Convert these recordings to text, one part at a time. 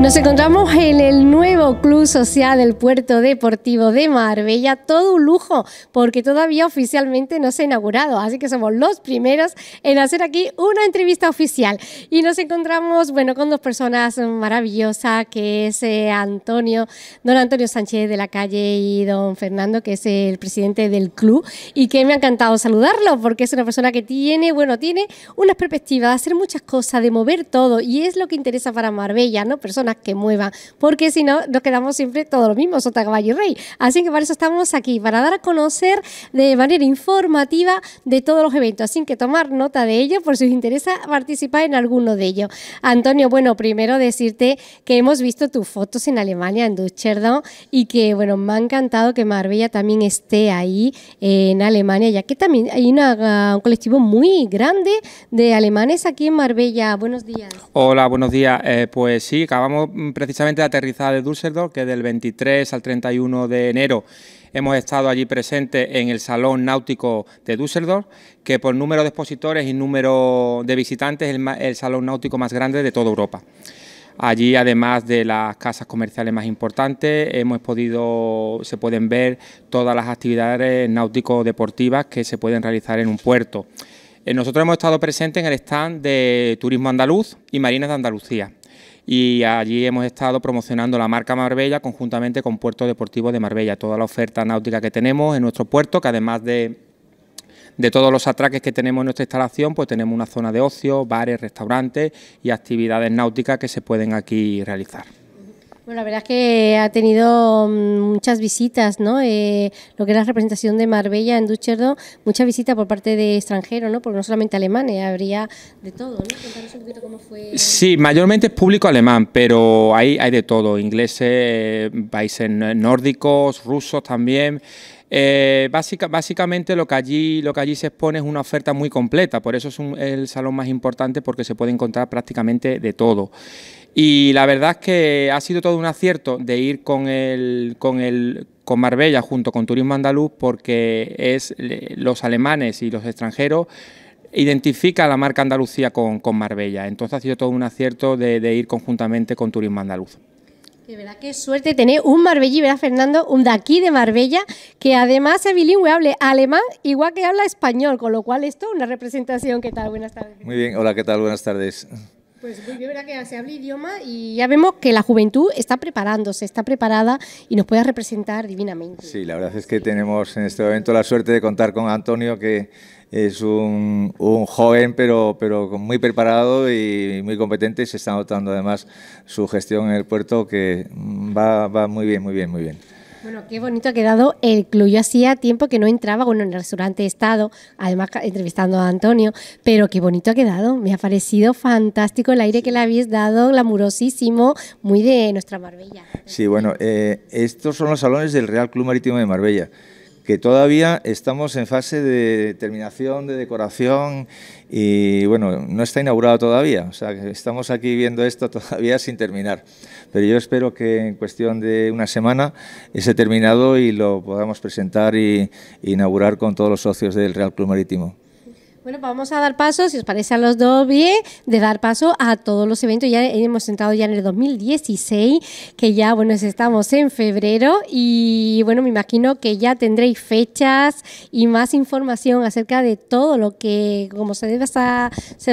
Nos encontramos en el nuevo Club Social del Puerto Deportivo de Marbella, todo un lujo, porque todavía oficialmente no se ha inaugurado, así que somos los primeros en hacer aquí una entrevista oficial. Y nos encontramos, bueno, con dos personas maravillosas, que es eh, Antonio, don Antonio Sánchez de la calle y don Fernando, que es el presidente del club, y que me ha encantado saludarlo, porque es una persona que tiene, bueno, tiene unas perspectivas de hacer muchas cosas, de mover todo, y es lo que interesa para Marbella, ¿no? Personas que muevan, porque si no nos quedamos siempre todos los mismos, sota caballo y rey. Así que para eso estamos aquí, para dar a conocer de manera informativa de todos los eventos, así que tomar nota de ello por si os interesa participar en alguno de ellos. Antonio, bueno, primero decirte que hemos visto tus fotos en Alemania, en Düsseldorf, y que bueno, me ha encantado que Marbella también esté ahí eh, en Alemania, ya que también hay ah, un colectivo muy grande de alemanes aquí en Marbella. Buenos días. Hola, buenos días. Eh, pues sí, acabamos Mm, precisamente la aterrizada de Düsseldorf, que del 23 al 31 de enero hemos estado allí presentes en el Salón Náutico de Düsseldorf, que por número de expositores y número de visitantes es el, salón náutico más grande de toda Europa. Allí, además de las casas comerciales más importantes, hemos podido, se pueden ver todas las actividades náutico-deportivas que se pueden realizar en un puerto. Eh, nosotros hemos estado presentes en el stand de Turismo Andaluz y Marinas de Andalucía y allí hemos estado promocionando la marca Marbella conjuntamente con Puerto Deportivo de Marbella, toda la oferta náutica que tenemos en nuestro puerto, que además de, todos los atraques que tenemos en nuestra instalación, pues tenemos una zona de ocio, bares, restaurantes y actividades náuticas que se pueden aquí realizar. Bueno, la verdad es que ha tenido mm, muchas visitas, ¿no? Eh, lo que es la representación de Marbella en Ducherdo, muchas visitas por parte de extranjeros, ¿no? Porque no solamente alemanes, habría de todo, ¿no? Sí, mayormente es público alemán, pero hay, hay de todo, ingleses, países nórdicos, rusos también. Eh, básica, básicamente lo que, allí, lo que allí se expone es una oferta muy completa, por eso es el salón más importante porque se puede encontrar prácticamente de todo. Y la verdad es que ha sido todo un acierto de ir con el, con el con Marbella junto con Turismo Andaluz porque es los alemanes y los extranjeros identifican la marca Andalucía con, con, Marbella. Entonces ha sido todo un acierto de, ir conjuntamente con Turismo Andaluz. De verdad, qué suerte tener un marbellí, ¿verdad, Fernando? Un de aquí, de Marbella, que además es bilingüe, hable alemán, igual que habla español, con lo cual esto una representación. ¿Qué tal? Buenas tardes. Muy bien, hola, ¿qué tal? Buenas tardes. Pues yo pues, bien, ¿verdad? que se habla idioma y ya vemos que la juventud está preparándose, está preparada y nos puede representar divinamente. Sí, la verdad es que tenemos en este momento la suerte de contar con Antonio, que es un, un joven pero, pero muy preparado y muy competente y se está notando además su gestión en el puerto que va, va muy bien, muy bien, muy bien. Bueno, qué bonito ha quedado el club. Yo hacía tiempo que no entraba, bueno, en el restaurante estado, además entrevistando a Antonio, pero qué bonito ha quedado. Me ha parecido fantástico el aire que le habéis dado, glamurosísimo, muy de nuestra Marbella. Sí, bueno, eh, estos son los salones del Real Club Marítimo de Marbella que todavía estamos en fase de terminación, de decoración y bueno, no está inaugurado todavía, o sea, que estamos aquí viendo esto todavía sin terminar, pero yo espero que en cuestión de una semana esté terminado y lo podamos presentar e inaugurar con todos los socios del Real Club Marítimo. Bueno, vamos a dar paso, si os parece a los dos bien, de dar paso a todos los eventos. Ya hemos entrado ya en el 2016, que ya, bueno, estamos en febrero y, bueno, me imagino que ya tendréis fechas y más información acerca de todo lo que, como se, debe, se va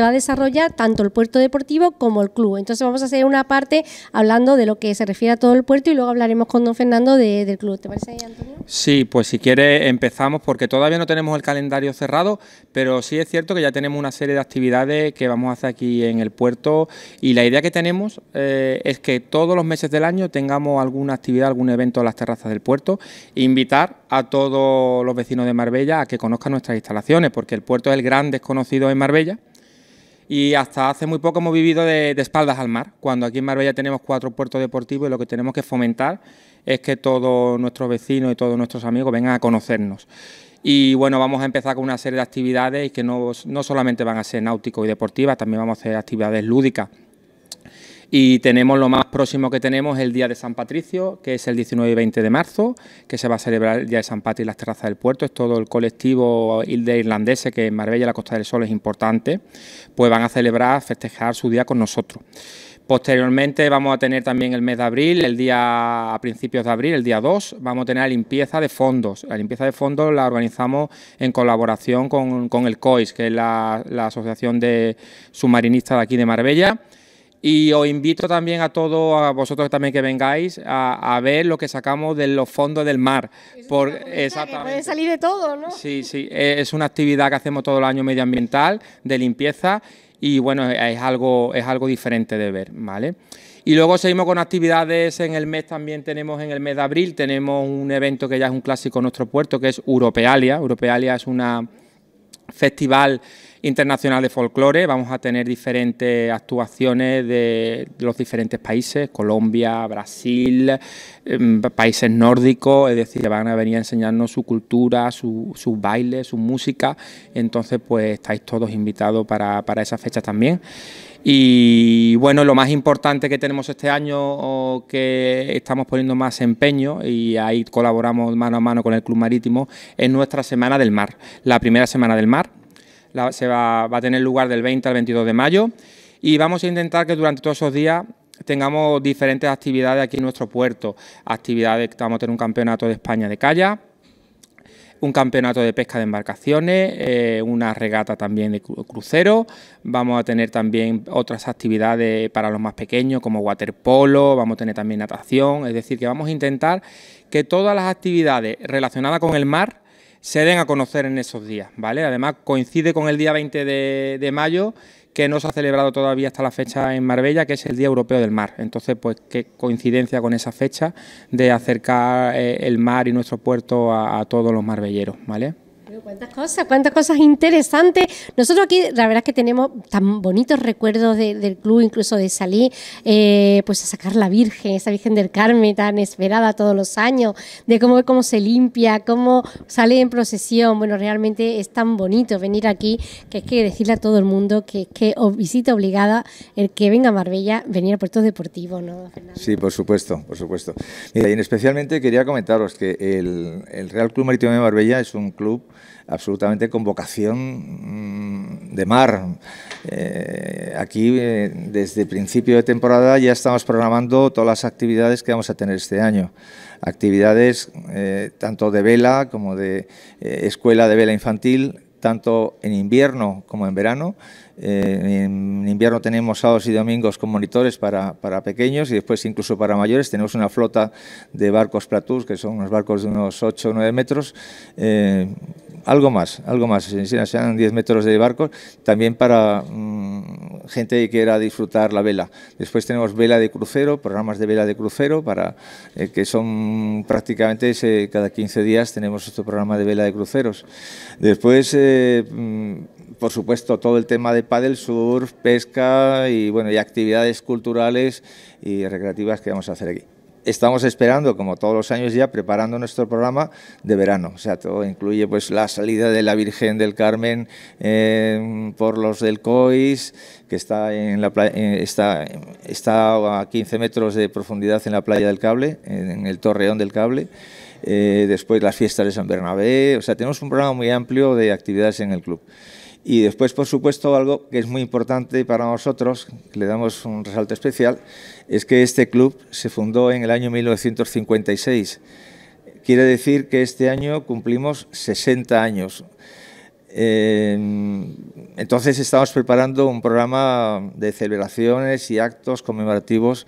a desarrollar, tanto el puerto deportivo como el club. Entonces vamos a hacer una parte hablando de lo que se refiere a todo el puerto y luego hablaremos con don Fernando del club. ¿Te parece, Antonio? Sí, pues si quiere empezamos porque todavía no tenemos el calendario cerrado, pero sí es es cierto que ya tenemos una serie de actividades que vamos a hacer aquí en el puerto y la idea que tenemos eh, es que todos los meses del año tengamos alguna actividad, algún evento en las terrazas del puerto invitar a todos los vecinos de Marbella a que conozcan nuestras instalaciones, porque el puerto es el gran desconocido en Marbella y hasta hace muy poco hemos vivido de, de, espaldas al mar, cuando aquí en Marbella tenemos cuatro puertos deportivos y lo que tenemos que fomentar es que todos nuestros vecinos y todos nuestros amigos vengan a conocernos. Y bueno, vamos a empezar con una serie de actividades que no, solamente van a ser náutico y deportivas, también vamos a hacer actividades lúdicas. Y tenemos lo más próximo que tenemos el Día de San Patricio, que es el 19 y 20 de marzo, que se va a celebrar el Día de San Patricio en las terrazas del puerto. Es todo el colectivo irlandés que en Marbella, la Costa del Sol, es importante, pues van a celebrar, festejar su día con nosotros. Posteriormente vamos a tener también el mes de abril, el día a principios de abril, el día 2, vamos a tener la limpieza de fondos. La limpieza de fondos la organizamos en colaboración con, el COIS, que es la, Asociación de Submarinistas de aquí de Marbella. Y os invito también a todos, a vosotros también que vengáis, a, ver lo que sacamos de los fondos del mar. por, exactamente. puede salir de todo, ¿no? Sí, sí. E, es una actividad que hacemos todo el año medioambiental, de limpieza y bueno, es algo, es algo diferente de ver, ¿vale? Y luego seguimos con actividades en el mes, también tenemos en el mes de abril, tenemos un evento que ya es un clásico en nuestro puerto, que es Europealia. Europealia es una Festival Internacional de Folclore. Vamos a tener diferentes actuaciones de los diferentes países, Colombia, Brasil, em, países nórdicos, es decir, van a venir a enseñarnos su cultura, sus bailes, su música. Entonces, pues estáis todos invitados para, esa fecha también. Y bueno, lo más importante que tenemos este año que estamos poniendo más empeño y ahí colaboramos mano a mano con el Club Marítimo es nuestra Semana del Mar, la primera Semana del Mar. se va, a tener lugar del 20 al 22 de mayo y vamos a intentar que durante todos esos días tengamos diferentes actividades aquí en nuestro puerto. Actividades, vamos a tener un campeonato de España de calla, un campeonato de pesca de embarcaciones, eh, una regata también de crucero, vamos a tener también otras actividades para los más pequeños como waterpolo, vamos a tener también natación, es decir, que vamos a intentar que todas las actividades relacionadas con el mar se den a conocer en esos días, ¿vale? Además coincide con el día 20 de mayo que no se ha celebrado todavía hasta la fecha en Marbella, que es el Día Europeo del Mar. Entonces, pues qué coincidencia con esa fecha de acercar eh, el mar y nuestro puerto a, a todos los marbelleros, ¿vale? cuántas cosas, cuántas cosas interesantes. Nosotros aquí, la verdad es que tenemos tan bonitos recuerdos del club, incluso de salir eh, pues a sacar la Virgen, esa Virgen del Carmen tan esperada todos los años, de cómo, cómo se limpia, cómo sale en procesión. Bueno, realmente es tan bonito venir aquí que es que decirle a todo el mundo que es que visita obligada el que venga a Marbella, venir a Puerto Deportivo, ¿no, Sí, por supuesto, por supuesto. Mira, y especialmente quería comentaros que el, el Real Club Marítimo de Marbella es un club absolutamente con vocación mm, de mar. Eh, aquí, eh, desde principio de temporada, ya estamos programando todas las actividades que vamos a tener este año. Actividades eh, tanto de vela como de escuela de vela infantil, tanto en invierno como en verano. en invierno tenemos sábados y domingos con monitores para, pequeños y después incluso para mayores. Tenemos una flota de barcos platús, que son unos barcos de unos 8 o 9 metros, algo más, algo más, sean 10 metros de barco, también para mm, gente que quiera disfrutar la vela. Después tenemos vela de crucero, programas de vela de crucero, para, eh, que son prácticamente eh, cada 15 días tenemos este programa de vela de cruceros. Después, eh, mm, por supuesto, todo el tema de paddle surf, pesca y, bueno, y actividades culturales y recreativas que vamos a hacer aquí estamos esperando, como todos los años ya, preparando nuestro programa de verano. O sea, todo incluye pues la salida de la Virgen del Carmen eh, por los del COIS, que está, en la eh, está, a 15 metros de profundidad en la playa del Cable, en el Torreón del Cable. Eh, después las fiestas de San Bernabé. O sea, tenemos un programa muy amplio de actividades en el club. Y después, por supuesto, algo que es muy importante para nosotros, que le damos un resalto especial, es que este club se fundó en el año 1956. Quiere decir que este año cumplimos 60 años. Em, entonces estamos preparando un programa de celebraciones y actos conmemorativos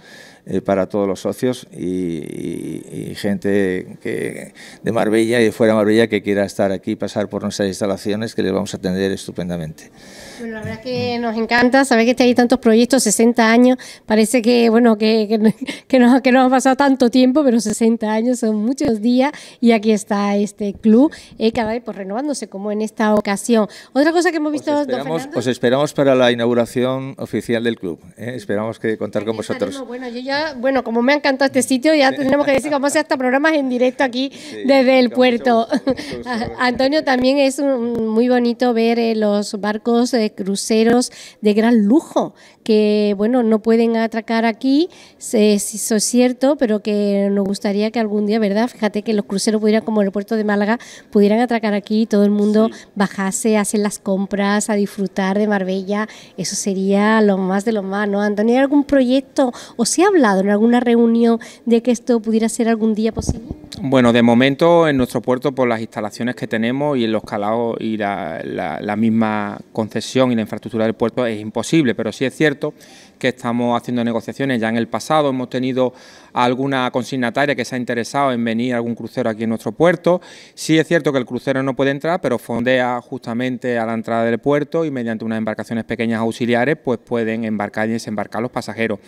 eh, para todos los socios y, gente que, de Marbella y fuera de Marbella que quiera estar aquí, pasar por nuestras instalaciones, que les vamos a atender estupendamente. Bueno, la verdad es que nos encanta saber que hay tantos proyectos, 60 años, parece que, bueno, que, que, que, que ha pasado tanto tiempo, pero 60 años son muchos días y aquí está este club, eh, cada vez pues, renovándose como en esta ocasión. Otra cosa que hemos visto, os esperamos, Os esperamos para la inauguración oficial del club, eh. esperamos que contar con vosotros. bueno, yo ya bueno, como me ha encantado este sitio, ya tenemos que decir cómo hacer hasta programas en directo aquí desde el puerto. Antonio, también es muy bonito ver eh, los barcos de eh, cruceros de gran lujo, que bueno, no pueden atracar aquí, si eso es cierto, pero que nos gustaría que algún día, ¿verdad? Fíjate que los cruceros pudieran, como el puerto de Málaga, pudieran atracar aquí y todo el mundo bajase bajase, hacer las compras, a disfrutar de Marbella. Eso sería lo más de lo más, ¿no? Antonio, ¿hay algún proyecto o se habla en alguna reunión de que esto pudiera ser algún día posible? Bueno, de momento en nuestro puerto, por las instalaciones que tenemos y en los calados y la, la, misma concesión y la infraestructura del puerto es imposible, pero sí es cierto que estamos haciendo negociaciones. Ya en el pasado hemos tenido alguna consignataria que se ha interesado en venir algún crucero aquí en nuestro puerto. Sí es cierto que el crucero no puede entrar, pero fondea justamente a la entrada del puerto y mediante unas embarcaciones pequeñas auxiliares pues pueden embarcar y desembarcar los pasajeros.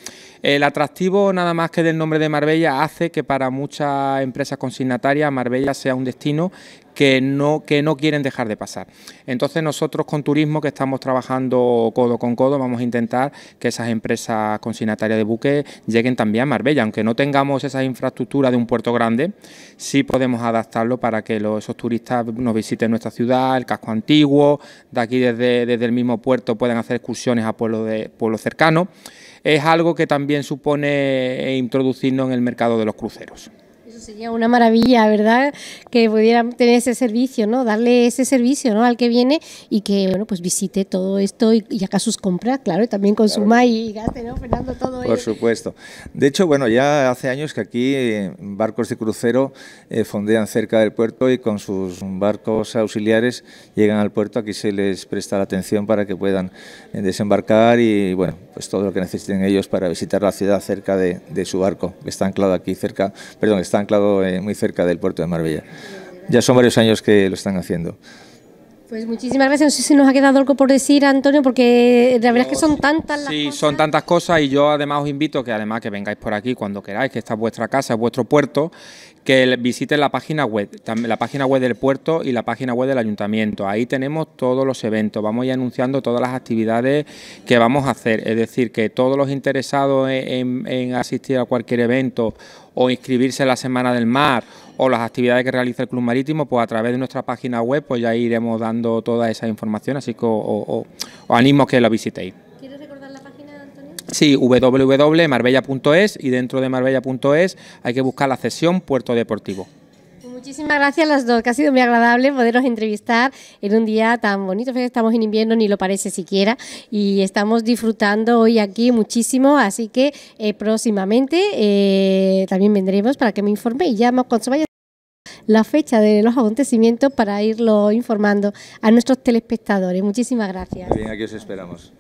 El atractivo nada más que del nombre de Marbella, hace que para muchas empresas consignatarias Marbella sea un destino que no, que no quieren dejar de pasar. Entonces nosotros con Turismo, que estamos trabajando codo con codo, vamos a intentar que esas empresas consignatarias de buques lleguen también a Marbella. Aunque no tengamos esa infraestructura de un puerto grande, sí podemos adaptarlo para que esos turistas nos visiten nuestra ciudad, el casco antiguo, de aquí desde, el mismo puerto pueden hacer excursiones a pueblos, de, pueblos cercanos es algo que también supone introducirnos en el mercado de los cruceros sería una maravilla, ¿verdad? Que pudieran tener ese servicio, ¿no? Darle ese servicio, ¿no? Al que viene y que, bueno, pues visite todo esto y, acaso sus compras, claro, y también consuma y gaste, ¿no, Fernando? Todo Por supuesto. De hecho, bueno, ya hace años que aquí eh, barcos de crucero eh, fondean cerca del puerto y con sus barcos auxiliares llegan al puerto, aquí se les presta la atención para que puedan eh, desembarcar y, bueno, pues todo lo que necesiten ellos para visitar la ciudad cerca de, de su barco, que está anclado aquí cerca, perdón, está anclado eh, muy cerca del puerto de Marbella. Ya son varios años que lo están haciendo. Pues muchísimas gracias. No sé si nos ha quedado algo por decir, Antonio, porque la verdad es que son tantas las cosas. Sí, son tantas cosas y yo además os invito que además que vengáis por aquí cuando queráis, que esta es vuestra casa, es vuestro puerto que visiten la página web, la página web del puerto y la página web del ayuntamiento. Ahí tenemos todos los eventos, vamos ya anunciando todas las actividades que vamos a hacer. Es decir, que todos los interesados e-, en, asistir a cualquier evento o inscribirse en la Semana del Mar o las actividades que realiza el Club Marítimo, pues a través de nuestra página web pues ya iremos dando toda esa información, así que os, animo a que la visitéis. Sí, www.marbella.es y dentro de marbella.es hay que buscar la cesión Puerto Deportivo. Pues muchísimas gracias a las dos, que ha sido muy agradable poderos entrevistar en un día tan bonito. Estamos en invierno, ni lo parece siquiera, y estamos disfrutando hoy aquí muchísimo. Así que eh, próximamente eh, también vendremos para que me y Ya cuando se vaya la fecha de los acontecimientos para irlo informando a nuestros telespectadores. Muchísimas gracias. Bien, aquí os esperamos.